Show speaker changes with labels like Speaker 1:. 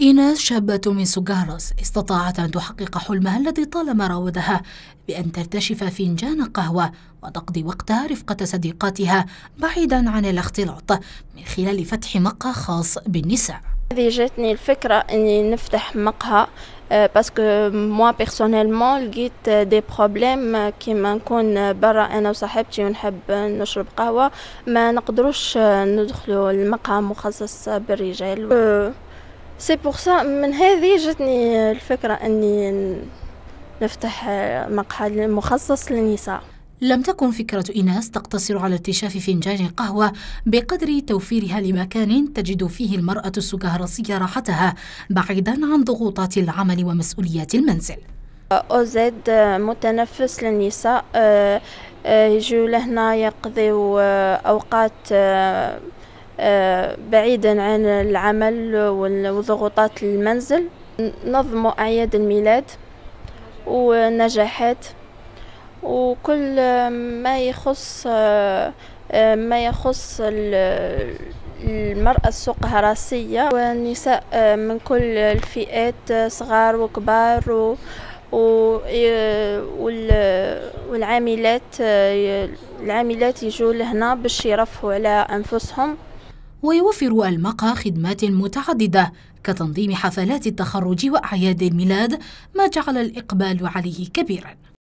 Speaker 1: إيناس شابة من سوغاروس استطاعت أن تحقق حلمها الذي طالما راودها بأن ترتشف فنجان قهوة وتقضي وقتها رفقة صديقاتها بعيدا عن الاختلاط من خلال فتح مقهى خاص بالنساء هذه جاتني
Speaker 2: الفكرة أني نفتح مقهى باسكو موا بيرسونيلمون لقيت دي بروبليم كيما نكون برا انا وصاحبتي ونحب نشرب قهوه ما نقدروش ندخلوا المقهى مخصص بالرجال سي بور سا من هذه جاتني الفكرة أني نفتح
Speaker 1: مقهى مخصص للنساء لم تكن فكرة إيناس تقتصر على اكتشاف فنجان قهوة بقدر توفيرها لمكان تجد فيه المرأة السكهرسية راحتها بعيدا عن ضغوطات العمل ومسؤوليات المنزل
Speaker 2: أوزيد متنفس للنساء آه، آه، يجوا لهنا يقضيوا آه، أوقات آه، بعيدا عن العمل وضغوطات المنزل نظم أعياد الميلاد ونجاحات وكل ما يخص آه، ما يخص المرأة السوق هراسية والنساء آه، من كل الفئات صغار وكبار و والعاملات العاملات يجوا لهنا باش يرفعوا
Speaker 1: على انفسهم ويوفر المقهى خدمات متعددة كتنظيم حفلات التخرج وأعياد الميلاد ما جعل الإقبال عليه كبيرا